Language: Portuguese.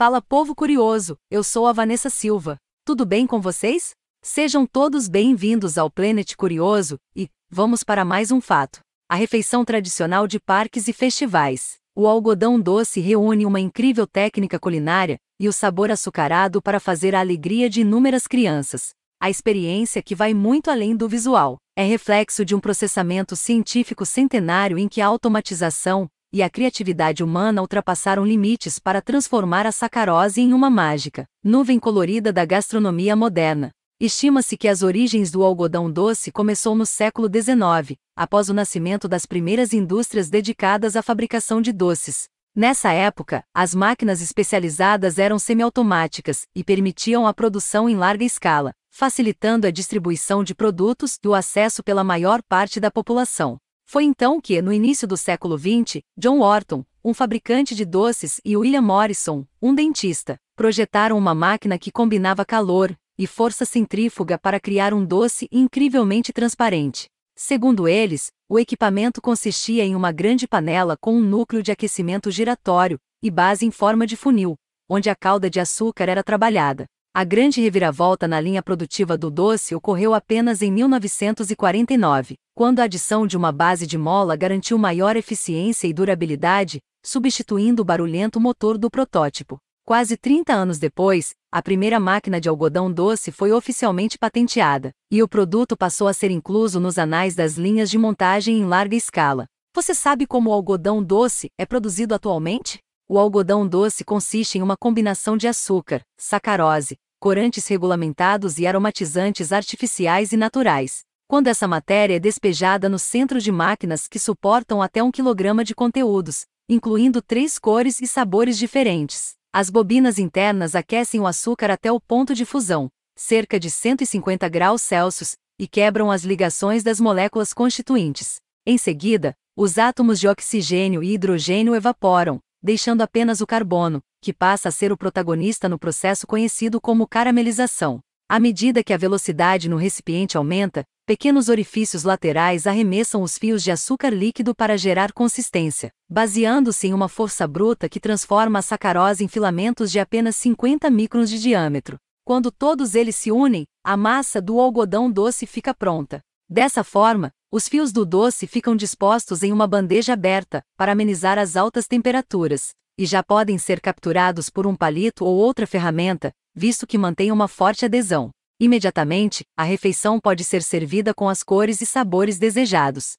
Fala povo curioso, eu sou a Vanessa Silva. Tudo bem com vocês? Sejam todos bem-vindos ao Planet Curioso e vamos para mais um fato. A refeição tradicional de parques e festivais. O algodão doce reúne uma incrível técnica culinária e o sabor açucarado para fazer a alegria de inúmeras crianças. A experiência que vai muito além do visual é reflexo de um processamento científico centenário em que a automatização, e a criatividade humana ultrapassaram limites para transformar a sacarose em uma mágica nuvem colorida da gastronomia moderna. Estima-se que as origens do algodão doce começou no século XIX, após o nascimento das primeiras indústrias dedicadas à fabricação de doces. Nessa época, as máquinas especializadas eram semiautomáticas e permitiam a produção em larga escala, facilitando a distribuição de produtos e o acesso pela maior parte da população. Foi então que, no início do século XX, John Wharton, um fabricante de doces, e William Morrison, um dentista, projetaram uma máquina que combinava calor e força centrífuga para criar um doce incrivelmente transparente. Segundo eles, o equipamento consistia em uma grande panela com um núcleo de aquecimento giratório e base em forma de funil, onde a calda de açúcar era trabalhada. A grande reviravolta na linha produtiva do doce ocorreu apenas em 1949, quando a adição de uma base de mola garantiu maior eficiência e durabilidade, substituindo o barulhento motor do protótipo. Quase 30 anos depois, a primeira máquina de algodão doce foi oficialmente patenteada, e o produto passou a ser incluso nos anais das linhas de montagem em larga escala. Você sabe como o algodão doce é produzido atualmente? O algodão doce consiste em uma combinação de açúcar, sacarose, corantes regulamentados e aromatizantes artificiais e naturais. Quando essa matéria é despejada no centro de máquinas que suportam até um quilograma de conteúdos, incluindo três cores e sabores diferentes. As bobinas internas aquecem o açúcar até o ponto de fusão, cerca de 150 graus Celsius, e quebram as ligações das moléculas constituintes. Em seguida, os átomos de oxigênio e hidrogênio evaporam, deixando apenas o carbono, que passa a ser o protagonista no processo conhecido como caramelização. À medida que a velocidade no recipiente aumenta, pequenos orifícios laterais arremessam os fios de açúcar líquido para gerar consistência, baseando-se em uma força bruta que transforma a sacarose em filamentos de apenas 50 microns de diâmetro. Quando todos eles se unem, a massa do algodão doce fica pronta. Dessa forma, os fios do doce ficam dispostos em uma bandeja aberta, para amenizar as altas temperaturas, e já podem ser capturados por um palito ou outra ferramenta, visto que mantém uma forte adesão. Imediatamente, a refeição pode ser servida com as cores e sabores desejados,